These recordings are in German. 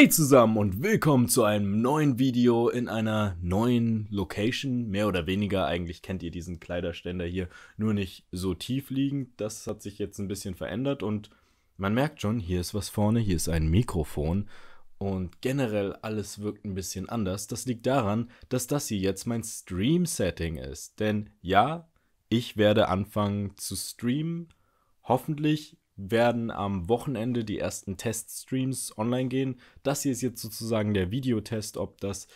Hey zusammen und willkommen zu einem neuen Video in einer neuen Location. Mehr oder weniger, eigentlich kennt ihr diesen Kleiderständer hier, nur nicht so tief liegend. Das hat sich jetzt ein bisschen verändert und man merkt schon, hier ist was vorne, hier ist ein Mikrofon und generell alles wirkt ein bisschen anders. Das liegt daran, dass das hier jetzt mein Stream-Setting ist. Denn ja, ich werde anfangen zu streamen, hoffentlich werden am Wochenende die ersten Teststreams online gehen. Das hier ist jetzt sozusagen der Videotest, ob das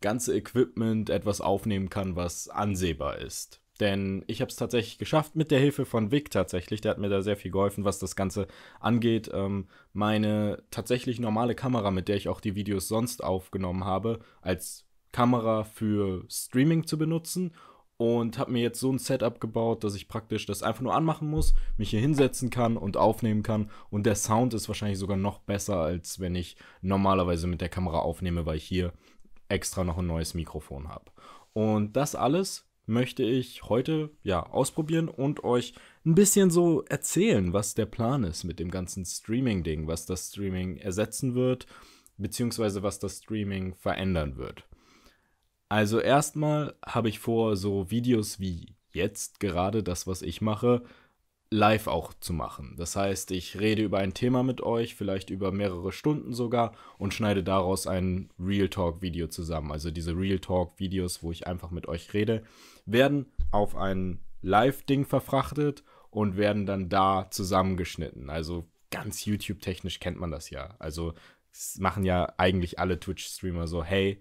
ganze Equipment etwas aufnehmen kann, was ansehbar ist. Denn ich habe es tatsächlich geschafft, mit der Hilfe von Vic tatsächlich, der hat mir da sehr viel geholfen, was das Ganze angeht, ähm, meine tatsächlich normale Kamera, mit der ich auch die Videos sonst aufgenommen habe, als Kamera für Streaming zu benutzen und habe mir jetzt so ein Setup gebaut, dass ich praktisch das einfach nur anmachen muss, mich hier hinsetzen kann und aufnehmen kann und der Sound ist wahrscheinlich sogar noch besser, als wenn ich normalerweise mit der Kamera aufnehme, weil ich hier extra noch ein neues Mikrofon habe. Und das alles möchte ich heute ja ausprobieren und euch ein bisschen so erzählen, was der Plan ist mit dem ganzen Streaming Ding, was das Streaming ersetzen wird, beziehungsweise was das Streaming verändern wird. Also erstmal habe ich vor, so Videos wie jetzt gerade das, was ich mache, live auch zu machen. Das heißt, ich rede über ein Thema mit euch, vielleicht über mehrere Stunden sogar und schneide daraus ein Real Talk Video zusammen. Also diese Real Talk Videos, wo ich einfach mit euch rede, werden auf ein Live Ding verfrachtet und werden dann da zusammengeschnitten. Also ganz YouTube technisch kennt man das ja. Also das machen ja eigentlich alle Twitch Streamer so, hey,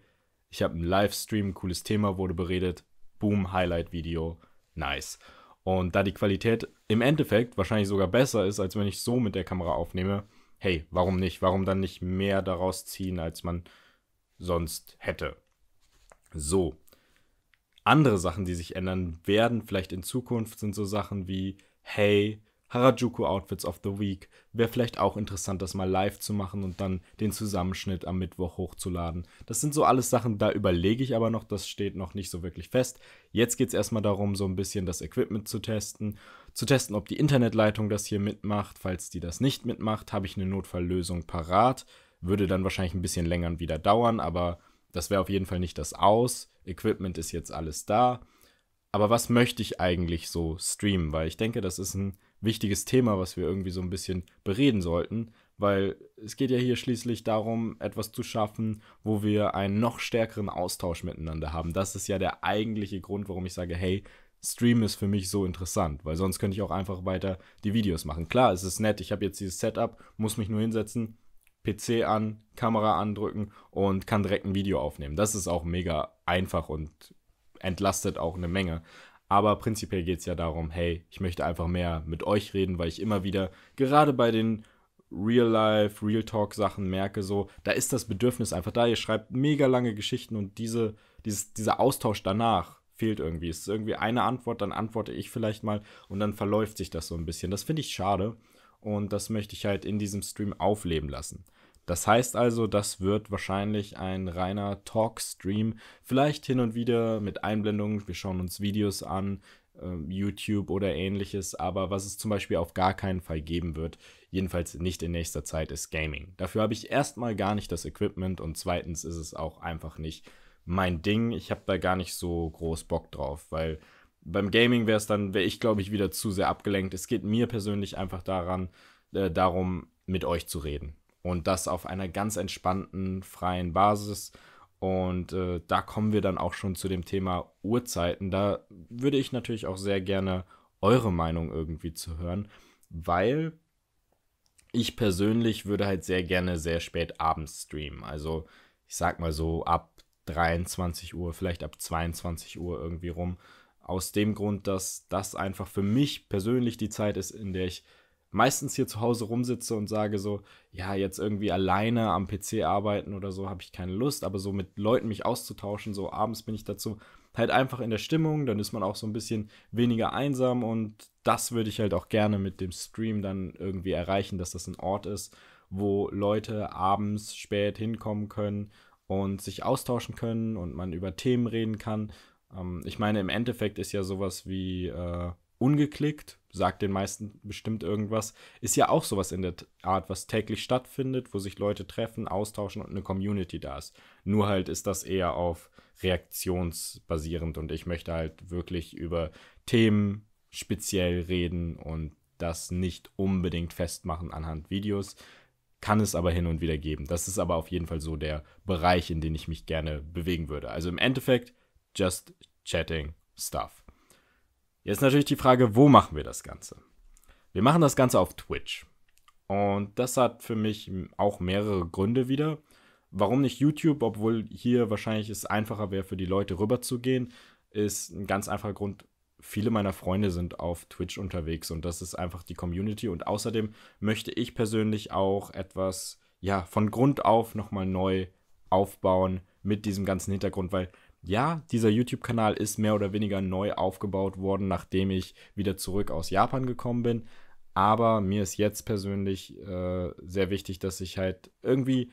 ich habe einen Livestream, cooles Thema wurde beredet, boom, Highlight-Video, nice. Und da die Qualität im Endeffekt wahrscheinlich sogar besser ist, als wenn ich so mit der Kamera aufnehme, hey, warum nicht? Warum dann nicht mehr daraus ziehen, als man sonst hätte? So. Andere Sachen, die sich ändern werden, vielleicht in Zukunft, sind so Sachen wie, hey, Harajuku Outfits of the Week. Wäre vielleicht auch interessant, das mal live zu machen und dann den Zusammenschnitt am Mittwoch hochzuladen. Das sind so alles Sachen, da überlege ich aber noch, das steht noch nicht so wirklich fest. Jetzt geht es erstmal darum, so ein bisschen das Equipment zu testen, zu testen, ob die Internetleitung das hier mitmacht. Falls die das nicht mitmacht, habe ich eine Notfalllösung parat. Würde dann wahrscheinlich ein bisschen länger wieder dauern, aber das wäre auf jeden Fall nicht das Aus. Equipment ist jetzt alles da aber was möchte ich eigentlich so streamen? Weil ich denke, das ist ein wichtiges Thema, was wir irgendwie so ein bisschen bereden sollten, weil es geht ja hier schließlich darum, etwas zu schaffen, wo wir einen noch stärkeren Austausch miteinander haben. Das ist ja der eigentliche Grund, warum ich sage, hey, Stream ist für mich so interessant, weil sonst könnte ich auch einfach weiter die Videos machen. Klar, es ist nett, ich habe jetzt dieses Setup, muss mich nur hinsetzen, PC an, Kamera andrücken und kann direkt ein Video aufnehmen. Das ist auch mega einfach und entlastet auch eine Menge. Aber prinzipiell geht es ja darum, hey, ich möchte einfach mehr mit euch reden, weil ich immer wieder, gerade bei den Real Life, Real Talk Sachen merke, so, da ist das Bedürfnis einfach da. Ihr schreibt mega lange Geschichten und diese, dieses, dieser Austausch danach fehlt irgendwie. Es ist irgendwie eine Antwort, dann antworte ich vielleicht mal und dann verläuft sich das so ein bisschen. Das finde ich schade und das möchte ich halt in diesem Stream aufleben lassen. Das heißt also, das wird wahrscheinlich ein reiner Talk-Stream. Vielleicht hin und wieder mit Einblendungen. Wir schauen uns Videos an, ähm, YouTube oder ähnliches. Aber was es zum Beispiel auf gar keinen Fall geben wird, jedenfalls nicht in nächster Zeit, ist Gaming. Dafür habe ich erstmal gar nicht das Equipment und zweitens ist es auch einfach nicht mein Ding. Ich habe da gar nicht so groß Bock drauf, weil beim Gaming wäre es dann, wäre ich glaube ich wieder zu sehr abgelenkt. Es geht mir persönlich einfach daran, äh, darum, mit euch zu reden. Und das auf einer ganz entspannten, freien Basis. Und äh, da kommen wir dann auch schon zu dem Thema Uhrzeiten. Da würde ich natürlich auch sehr gerne eure Meinung irgendwie zu hören, weil ich persönlich würde halt sehr gerne sehr spät abends streamen. Also ich sag mal so ab 23 Uhr, vielleicht ab 22 Uhr irgendwie rum. Aus dem Grund, dass das einfach für mich persönlich die Zeit ist, in der ich meistens hier zu Hause rumsitze und sage so, ja, jetzt irgendwie alleine am PC arbeiten oder so, habe ich keine Lust, aber so mit Leuten mich auszutauschen, so abends bin ich dazu halt einfach in der Stimmung, dann ist man auch so ein bisschen weniger einsam und das würde ich halt auch gerne mit dem Stream dann irgendwie erreichen, dass das ein Ort ist, wo Leute abends spät hinkommen können und sich austauschen können und man über Themen reden kann. Ähm, ich meine, im Endeffekt ist ja sowas wie äh, ungeklickt, sagt den meisten bestimmt irgendwas, ist ja auch sowas in der Art, was täglich stattfindet, wo sich Leute treffen, austauschen und eine Community da ist. Nur halt ist das eher auf reaktionsbasierend und ich möchte halt wirklich über Themen speziell reden und das nicht unbedingt festmachen anhand Videos. Kann es aber hin und wieder geben. Das ist aber auf jeden Fall so der Bereich, in den ich mich gerne bewegen würde. Also im Endeffekt, just chatting stuff. Jetzt natürlich die Frage, wo machen wir das Ganze? Wir machen das Ganze auf Twitch. Und das hat für mich auch mehrere Gründe wieder. Warum nicht YouTube, obwohl hier wahrscheinlich es einfacher wäre, für die Leute rüberzugehen, ist ein ganz einfacher Grund. Viele meiner Freunde sind auf Twitch unterwegs und das ist einfach die Community. Und außerdem möchte ich persönlich auch etwas, ja, von Grund auf nochmal neu aufbauen mit diesem ganzen Hintergrund, weil ja, dieser YouTube-Kanal ist mehr oder weniger neu aufgebaut worden, nachdem ich wieder zurück aus Japan gekommen bin. Aber mir ist jetzt persönlich äh, sehr wichtig, dass ich halt irgendwie,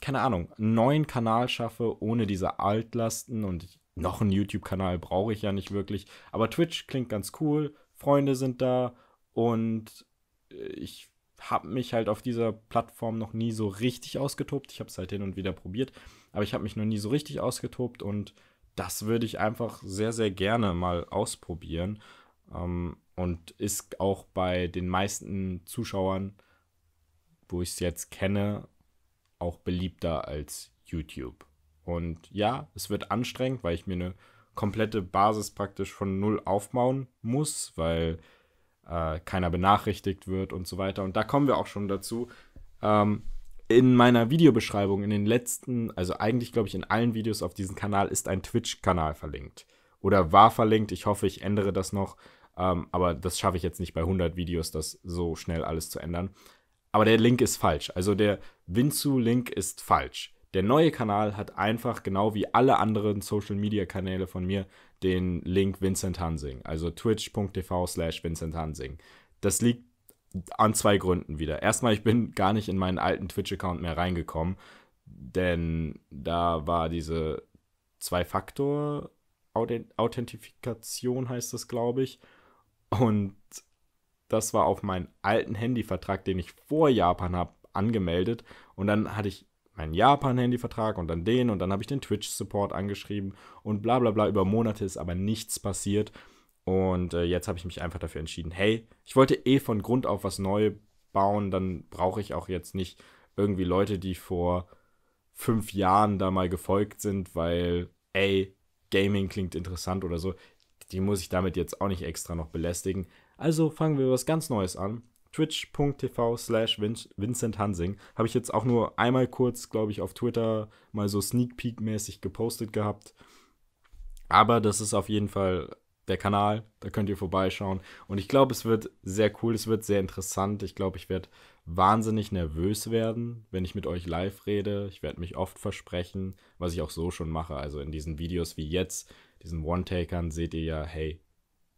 keine Ahnung, einen neuen Kanal schaffe, ohne diese Altlasten. Und noch einen YouTube-Kanal brauche ich ja nicht wirklich. Aber Twitch klingt ganz cool, Freunde sind da und äh, ich habe mich halt auf dieser Plattform noch nie so richtig ausgetobt. Ich habe es halt hin und wieder probiert aber ich habe mich noch nie so richtig ausgetobt und das würde ich einfach sehr, sehr gerne mal ausprobieren. Ähm, und ist auch bei den meisten Zuschauern, wo ich es jetzt kenne, auch beliebter als YouTube. Und ja, es wird anstrengend, weil ich mir eine komplette Basis praktisch von null aufbauen muss, weil äh, keiner benachrichtigt wird und so weiter. Und da kommen wir auch schon dazu. Ähm, in meiner Videobeschreibung, in den letzten, also eigentlich glaube ich in allen Videos auf diesem Kanal ist ein Twitch-Kanal verlinkt. Oder war verlinkt. Ich hoffe, ich ändere das noch. Ähm, aber das schaffe ich jetzt nicht bei 100 Videos, das so schnell alles zu ändern. Aber der Link ist falsch. Also der Winzu-Link ist falsch. Der neue Kanal hat einfach, genau wie alle anderen Social-Media-Kanäle von mir, den Link Vincent Hansing. Also twitch.tv slash Vincent Hansing. Das liegt an zwei Gründen wieder. Erstmal, ich bin gar nicht in meinen alten Twitch-Account mehr reingekommen, denn da war diese Zwei-Faktor-Authentifikation, heißt das, glaube ich. Und das war auf meinen alten Handyvertrag, den ich vor Japan habe, angemeldet. Und dann hatte ich meinen Japan-Handyvertrag und dann den und dann habe ich den Twitch-Support angeschrieben und bla bla bla. Über Monate ist aber nichts passiert. Und äh, jetzt habe ich mich einfach dafür entschieden, hey, ich wollte eh von Grund auf was neu bauen, dann brauche ich auch jetzt nicht irgendwie Leute, die vor fünf Jahren da mal gefolgt sind, weil, ey, Gaming klingt interessant oder so. Die muss ich damit jetzt auch nicht extra noch belästigen. Also fangen wir was ganz Neues an. Twitch.tv slash Vincent Hansing. Habe ich jetzt auch nur einmal kurz, glaube ich, auf Twitter mal so Sneak Peek-mäßig gepostet gehabt. Aber das ist auf jeden Fall der Kanal, da könnt ihr vorbeischauen. Und ich glaube, es wird sehr cool, es wird sehr interessant. Ich glaube, ich werde wahnsinnig nervös werden, wenn ich mit euch live rede. Ich werde mich oft versprechen, was ich auch so schon mache. Also in diesen Videos wie jetzt, diesen One-Takern, seht ihr ja, hey,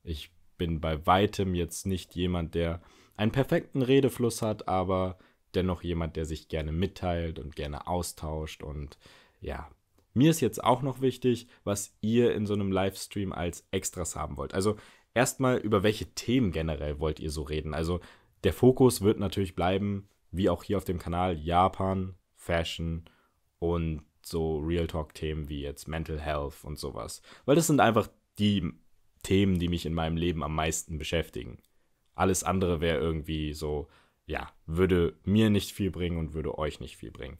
ich bin bei weitem jetzt nicht jemand, der einen perfekten Redefluss hat, aber dennoch jemand, der sich gerne mitteilt und gerne austauscht und ja, mir ist jetzt auch noch wichtig, was ihr in so einem Livestream als Extras haben wollt. Also erstmal, über welche Themen generell wollt ihr so reden? Also der Fokus wird natürlich bleiben, wie auch hier auf dem Kanal, Japan, Fashion und so Real Talk-Themen wie jetzt Mental Health und sowas. Weil das sind einfach die Themen, die mich in meinem Leben am meisten beschäftigen. Alles andere wäre irgendwie so, ja, würde mir nicht viel bringen und würde euch nicht viel bringen.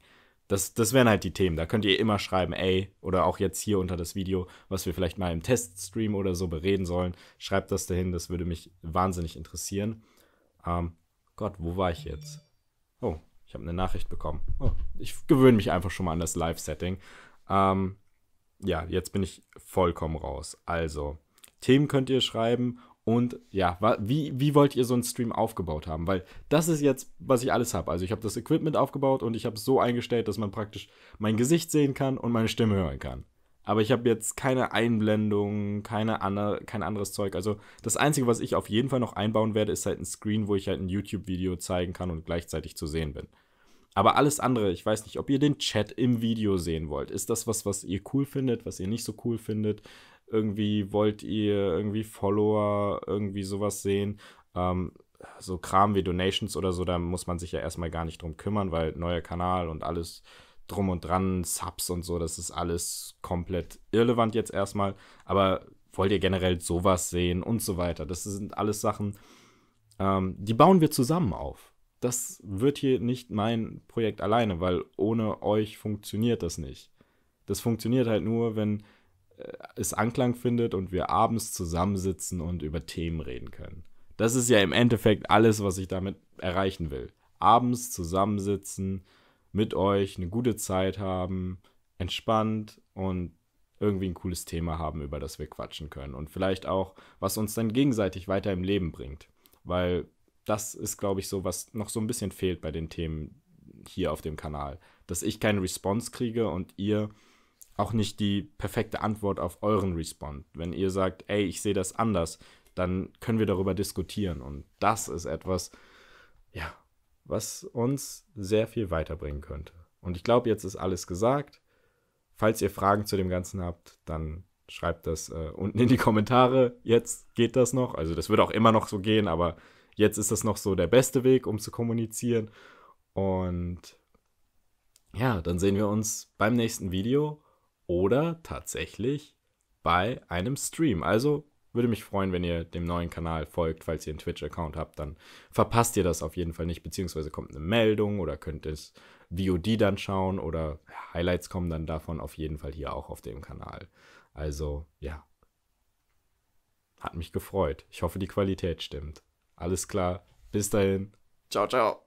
Das, das wären halt die Themen. Da könnt ihr immer schreiben, ey, oder auch jetzt hier unter das Video, was wir vielleicht mal im Teststream oder so bereden sollen. Schreibt das dahin, das würde mich wahnsinnig interessieren. Ähm, Gott, wo war ich jetzt? Oh, ich habe eine Nachricht bekommen. Oh, ich gewöhne mich einfach schon mal an das Live-Setting. Ähm, ja, jetzt bin ich vollkommen raus. Also, Themen könnt ihr schreiben und ja, wie, wie wollt ihr so einen Stream aufgebaut haben? Weil das ist jetzt, was ich alles habe. Also ich habe das Equipment aufgebaut und ich habe es so eingestellt, dass man praktisch mein Gesicht sehen kann und meine Stimme hören kann. Aber ich habe jetzt keine Einblendung, keine andere, kein anderes Zeug. Also das Einzige, was ich auf jeden Fall noch einbauen werde, ist halt ein Screen, wo ich halt ein YouTube-Video zeigen kann und gleichzeitig zu sehen bin. Aber alles andere, ich weiß nicht, ob ihr den Chat im Video sehen wollt. Ist das was, was ihr cool findet, was ihr nicht so cool findet? irgendwie wollt ihr irgendwie Follower, irgendwie sowas sehen. Ähm, so Kram wie Donations oder so, da muss man sich ja erstmal gar nicht drum kümmern, weil neuer Kanal und alles drum und dran, Subs und so, das ist alles komplett irrelevant jetzt erstmal. Aber wollt ihr generell sowas sehen und so weiter? Das sind alles Sachen, ähm, die bauen wir zusammen auf. Das wird hier nicht mein Projekt alleine, weil ohne euch funktioniert das nicht. Das funktioniert halt nur, wenn äh, es Anklang findet und wir abends zusammensitzen und über Themen reden können. Das ist ja im Endeffekt alles, was ich damit erreichen will. Abends zusammensitzen, mit euch eine gute Zeit haben, entspannt und irgendwie ein cooles Thema haben, über das wir quatschen können. Und vielleicht auch, was uns dann gegenseitig weiter im Leben bringt. Weil das ist, glaube ich, so, was noch so ein bisschen fehlt bei den Themen hier auf dem Kanal. Dass ich keine Response kriege und ihr auch nicht die perfekte Antwort auf euren Respond. Wenn ihr sagt, ey, ich sehe das anders, dann können wir darüber diskutieren. Und das ist etwas, ja, was uns sehr viel weiterbringen könnte. Und ich glaube, jetzt ist alles gesagt. Falls ihr Fragen zu dem Ganzen habt, dann schreibt das äh, unten in die Kommentare. Jetzt geht das noch. Also das wird auch immer noch so gehen, aber jetzt ist das noch so der beste Weg, um zu kommunizieren. Und ja, dann sehen wir uns beim nächsten Video oder tatsächlich bei einem Stream. Also würde mich freuen, wenn ihr dem neuen Kanal folgt, falls ihr einen Twitch-Account habt, dann verpasst ihr das auf jeden Fall nicht, beziehungsweise kommt eine Meldung oder könnt es VOD dann schauen oder Highlights kommen dann davon auf jeden Fall hier auch auf dem Kanal. Also ja, hat mich gefreut. Ich hoffe, die Qualität stimmt. Alles klar, bis dahin. Ciao, ciao.